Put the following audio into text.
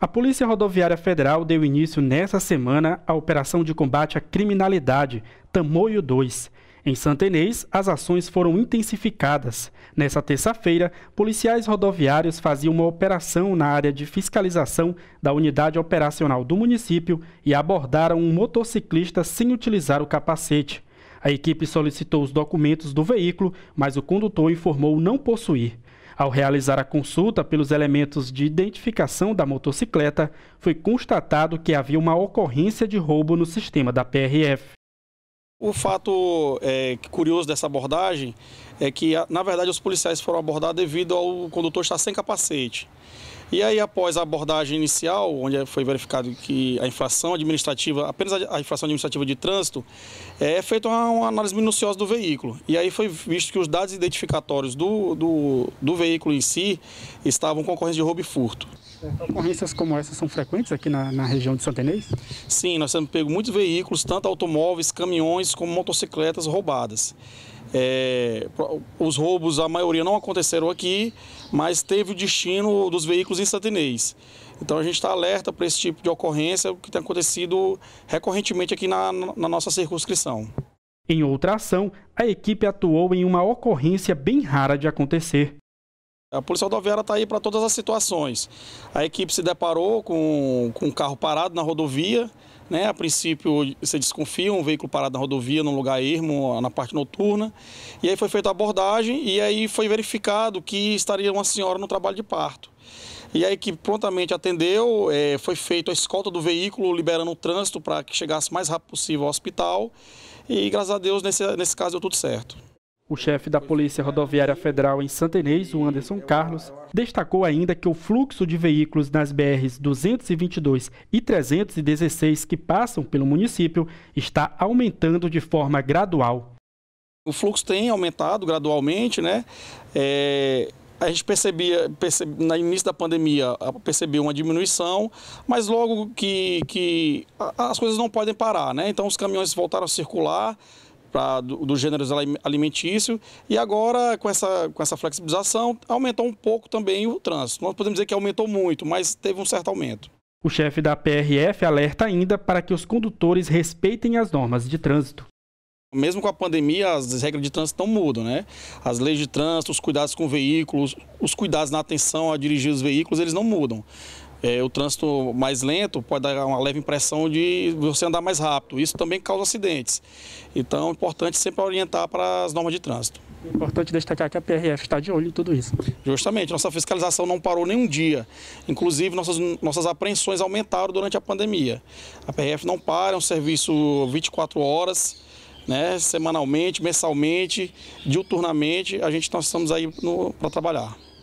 A Polícia Rodoviária Federal deu início nesta semana à operação de combate à criminalidade Tamoio 2. Em Santa Inês, as ações foram intensificadas. Nessa terça-feira, policiais rodoviários faziam uma operação na área de fiscalização da unidade operacional do município e abordaram um motociclista sem utilizar o capacete. A equipe solicitou os documentos do veículo, mas o condutor informou não possuir. Ao realizar a consulta pelos elementos de identificação da motocicleta, foi constatado que havia uma ocorrência de roubo no sistema da PRF. O fato é, curioso dessa abordagem é que, na verdade, os policiais foram abordados devido ao condutor estar sem capacete. E aí, após a abordagem inicial, onde foi verificado que a infração administrativa, apenas a infração administrativa de trânsito, é, é feita uma, uma, análise minuciosa do veículo. E aí foi visto que os dados identificatórios do, do, do veículo em si estavam com ocorrência de roubo e furto. Ocorrências como essas são frequentes aqui na, na região de Santa Inês? Sim, nós temos pego muitos veículos, tanto automóveis, caminhões, como motocicletas roubadas. É, os roubos, a maioria não aconteceram aqui, mas teve o destino dos veículos em Santa Inês. Então a gente está alerta para esse tipo de ocorrência, o que tem acontecido recorrentemente aqui na, na nossa circunscrição. Em outra ação, a equipe atuou em uma ocorrência bem rara de acontecer. A Polícia Rodoviária está aí para todas as situações. A equipe se deparou com, com um carro parado na rodovia. Né? A princípio, você desconfia um veículo parado na rodovia, num lugar ermo, na parte noturna. E aí foi feita a abordagem e aí foi verificado que estaria uma senhora no trabalho de parto. E a equipe prontamente atendeu, é, foi feita a escolta do veículo, liberando o trânsito para que chegasse o mais rápido possível ao hospital. E graças a Deus, nesse, nesse caso, deu tudo certo. O chefe da Polícia Rodoviária Federal em Santa Inês, o Anderson Carlos, destacou ainda que o fluxo de veículos nas BRs 222 e 316 que passam pelo município está aumentando de forma gradual. O fluxo tem aumentado gradualmente, né? É, a gente percebia, percebe, no início da pandemia, percebeu uma diminuição, mas logo que, que as coisas não podem parar, né? Então os caminhões voltaram a circular, pra, do, do gênero alimentício. E agora, com essa, com essa flexibilização, aumentou um pouco também o trânsito. Não podemos dizer que aumentou muito, mas teve um certo aumento. O chefe da PRF alerta ainda para que os condutores respeitem as normas de trânsito. Mesmo com a pandemia, as regras de trânsito não mudam, né? As leis de trânsito, os cuidados com veículos, os cuidados na atenção a dirigir os veículos, eles não mudam. É, o trânsito mais lento pode dar uma leve impressão de você andar mais rápido. Isso também causa acidentes. Então é importante sempre orientar para as normas de trânsito. É importante destacar que a PRF está de olho em tudo isso. Justamente, nossa fiscalização não parou nenhum dia. Inclusive, nossas, nossas apreensões aumentaram durante a pandemia. A PRF não para, é um serviço 24 horas. Né, semanalmente, mensalmente, diuturnamente, a gente nós estamos aí para trabalhar.